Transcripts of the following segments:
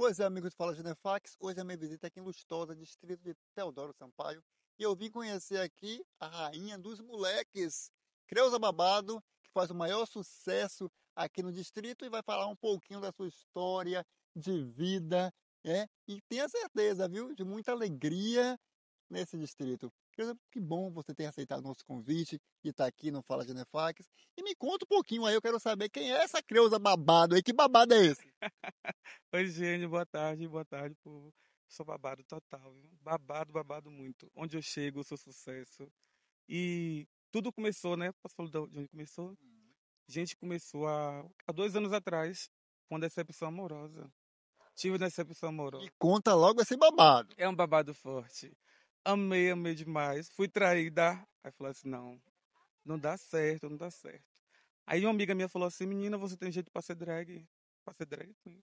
Pois é, amigos do Fala Genefax, hoje a minha visita aqui em Lustosa, distrito de Teodoro Sampaio, e eu vim conhecer aqui a rainha dos moleques, Creuza Babado, que faz o maior sucesso aqui no distrito e vai falar um pouquinho da sua história de vida, né? E tenha certeza, viu, de muita alegria nesse distrito. Que bom você ter aceitado o nosso convite e estar tá aqui no Fala Genefax. E me conta um pouquinho aí, eu quero saber quem é essa creusa babado aí, que babado é esse? Oi, gente, boa tarde, boa tarde, povo. Sou babado total, viu? babado, babado muito. Onde eu chego, eu sou sucesso. E tudo começou, né? Posso falar de onde começou? A uhum. gente começou há, há dois anos atrás, com uma decepção amorosa. Tive decepção amorosa. E conta logo esse babado. É um babado forte. Amei, amei demais. Fui traída. Aí falei assim: não, não dá certo, não dá certo. Aí uma amiga minha falou assim: menina, você tem jeito pra ser drag? Pra ser drag? Sim.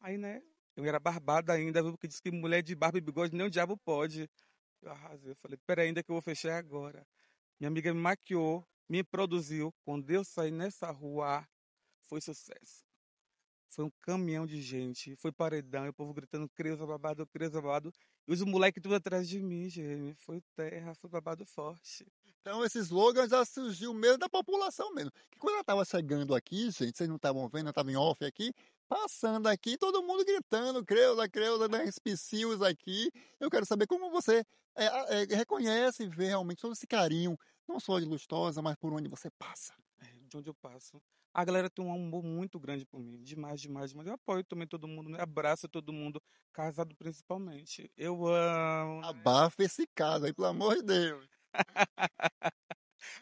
Aí, né? Eu era barbada ainda, viu? Porque disse que mulher de barba e bigode nem o diabo pode. Eu arrasei. Eu falei: peraí, ainda que eu vou fechar agora. Minha amiga me maquiou, me produziu. Quando eu saí nessa rua, foi sucesso. Foi um caminhão de gente, foi paredão, o povo gritando Creuza babado, Creuza babado. E os moleques tudo atrás de mim, gente. Foi terra, foi babado forte. Então esse slogan já surgiu mesmo da população mesmo. Que quando ela estava chegando aqui, gente, vocês não estavam vendo, ela estava em off aqui, passando aqui, todo mundo gritando, Creuza, Creuza, da né, Espicius aqui. Eu quero saber como você é, é, reconhece e vê realmente todo esse carinho, não só de Lustosa, mas por onde você passa. É, de onde eu passo. A galera tem um amor muito grande por mim. Demais, demais, demais. Eu apoio também todo mundo, né? Abraço todo mundo, casado principalmente. Eu amo. Né? Abafa esse caso aí, pelo amor de Deus.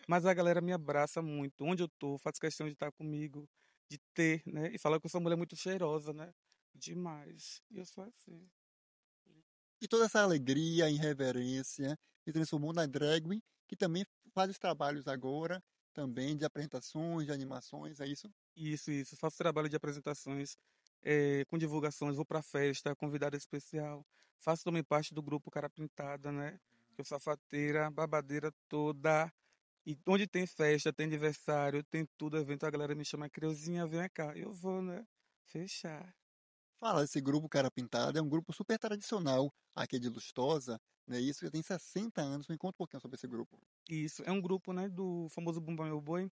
Mas a galera me abraça muito. Onde eu tô, faz questão de estar comigo, de ter, né? E falar que eu sou uma mulher muito cheirosa, né? Demais. E eu sou assim. E toda essa alegria, irreverência, se transformou na drag queen, que também faz os trabalhos agora também de apresentações, de animações, é isso? Isso, isso. Faço trabalho de apresentações é, com divulgações, vou para festa, convidado especial. Faço também parte do grupo Cara Pintada, né? Que eu safateira, babadeira toda. E onde tem festa, tem aniversário, tem tudo, evento, a galera me chama Creuzinha, vem cá. Eu vou, né? Fechar. Fala, esse grupo Cara Pintada é um grupo super tradicional aqui é de Lustosa, né? Isso já tem 60 anos. Me conta um pouquinho sobre esse grupo. Isso, é um grupo, né, do famoso Bumba Meu Boi,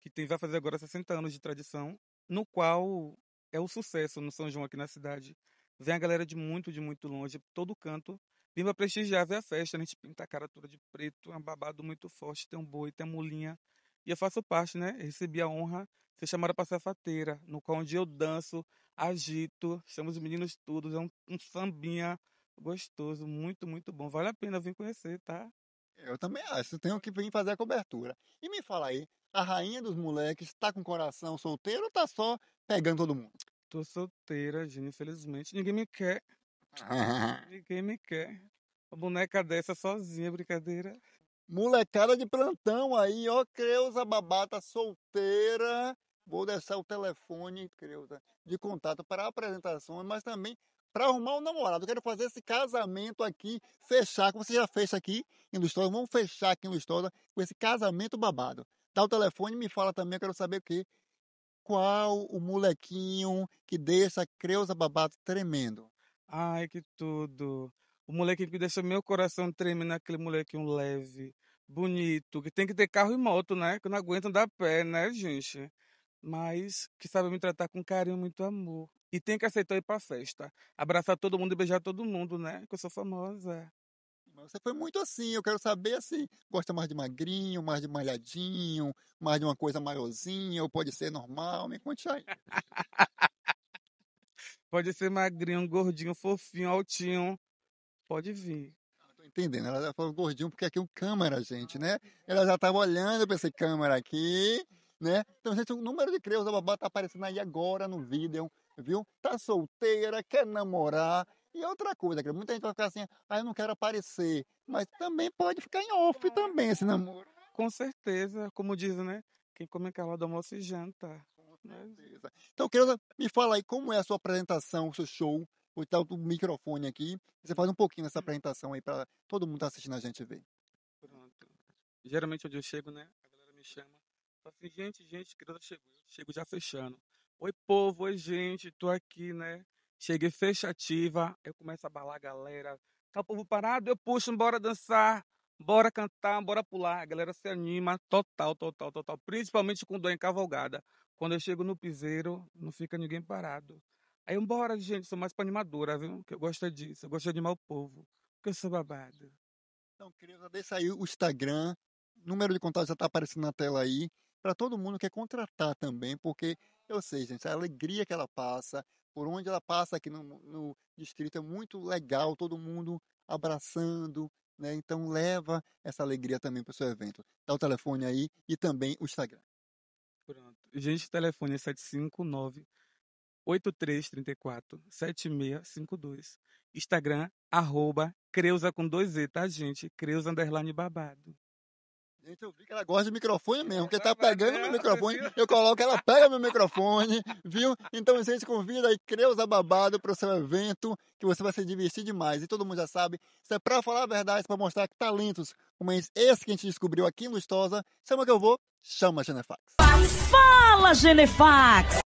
que tem, vai fazer agora 60 anos de tradição, no qual é o sucesso no São João aqui na cidade. Vem a galera de muito, de muito longe, todo canto, vem pra prestigiar, ver a festa, né? a gente pinta a cara toda de preto, é um babado muito forte, tem um boi, tem a mulinha, e eu faço parte, né? Recebi a honra de ser chamada para ser safateira, no qual onde eu danço, agito, chamo os meninos todos, é um, um sambinha gostoso, muito, muito bom. Vale a pena vir conhecer, tá? Eu também acho, tenho que vir fazer a cobertura. E me fala aí, a rainha dos moleques tá com coração solteiro ou tá só pegando todo mundo? Tô solteira, Gina, infelizmente. Ninguém me quer. Ninguém me quer. Uma boneca dessa sozinha, brincadeira. Molecada de plantão aí, ó, Creuza Babata solteira. Vou deixar o telefone, Creuza, de contato para apresentações, mas também para arrumar um namorado. Eu quero fazer esse casamento aqui, fechar, como você já fez aqui em Lustosa. Vamos fechar aqui em Lustosa com esse casamento babado. Dá o telefone me fala também, eu quero saber o quê? Qual o molequinho que deixa a Creuza Babata tremendo? Ai, que tudo! O molequinho que deixa meu coração naquele moleque molequinho leve, bonito, que tem que ter carro e moto, né? Que não aguenta andar a pé, né, gente? Mas que sabe me tratar com carinho, muito amor. E tem que aceitar ir pra festa. Abraçar todo mundo e beijar todo mundo, né? Que eu sou famosa. você foi muito assim, eu quero saber assim, gosta mais de magrinho, mais de malhadinho, mais de uma coisa maiorzinha, ou pode ser normal, me conte aí. pode ser magrinho, gordinho, fofinho, altinho, Pode vir. Ah, tô entendendo, ela já falou gordinho porque aqui é um câmera, gente, ah, né? Ela já estava olhando para esse câmera aqui, né? Então, gente, o número de creus da babá tá aparecendo aí agora no vídeo, viu? Tá solteira, quer namorar. E outra coisa, muita gente vai ficar assim, ah, eu não quero aparecer. Mas também pode ficar em off também esse namoro. Com certeza, como diz, né? Quem come calado almoço e janta. Né? Então, querida, me fala aí como é a sua apresentação, o seu show ou tal então do microfone aqui. Você faz um pouquinho dessa uhum. apresentação aí para todo mundo que tá assistindo a gente ver. Pronto. Geralmente onde eu chego, né? A galera me chama. Fala assim, gente, gente, criança chegou. Eu chego já fechando. Oi, povo, oi, gente, tô aqui, né? Cheguei fechativa. Eu começo a balar a galera. Tá o povo parado, eu puxo, bora dançar. Bora cantar, bora pular. A galera se anima total, total, total. Principalmente com dor em cavalgada. Quando eu chego no piseiro, não fica ninguém parado. Aí, embora, gente, sou mais pra animadora, viu? Que eu gosto disso, eu gosto de animar o povo, porque eu sou babado. Então, querida, deixa aí o Instagram, número de contato já tá aparecendo na tela aí, para todo mundo que quer contratar também, porque eu sei, gente, a alegria que ela passa, por onde ela passa aqui no, no distrito é muito legal, todo mundo abraçando, né? Então leva essa alegria também para o seu evento. Dá o telefone aí e também o Instagram. Pronto. Gente, o telefone é 759 8334 7652. Instagram, arroba Creuza com dois E, tá, gente? Creuza underline babado. Gente, eu vi que ela gosta de microfone mesmo, porque tá pegando meu né? microfone, eu coloco, ela pega meu microfone, viu? Então, gente, convida aí Creuza Babado para o seu evento, que você vai se divertir demais. E todo mundo já sabe, isso é para falar a verdade, para mostrar que talentos, como esse que a gente descobriu aqui em Lustosa, chama que eu vou, chama a Genefax. Fala, Genefax!